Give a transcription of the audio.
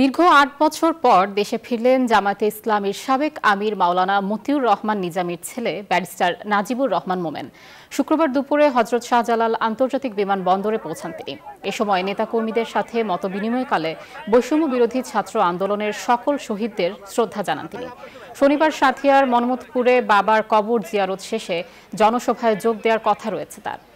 দীর্ঘ আট বছর পর দেশে ফিরলেন জামাতে ইসলামীর সাবেক আমির মাওলানা মতিউর রহমান নিজামীর ছেলে ব্যারিস্টার নাজিবুর রহমান মোমেন শুক্রবার দুপুরে হজরত শাহজালাল আন্তর্জাতিক বিমানবন্দরে পৌঁছান তিনি এ সময় নেতাকর্মীদের সাথে মতবিনিময়কালে বৈষম্য বিরোধী ছাত্র আন্দোলনের সকল শহীদদের শ্রদ্ধা জানান তিনি শনিবার সাথিয়ার মনমতপুরে বাবার কবর জিয়ারত শেষে জনসভায় যোগ দেওয়ার কথা রয়েছে তার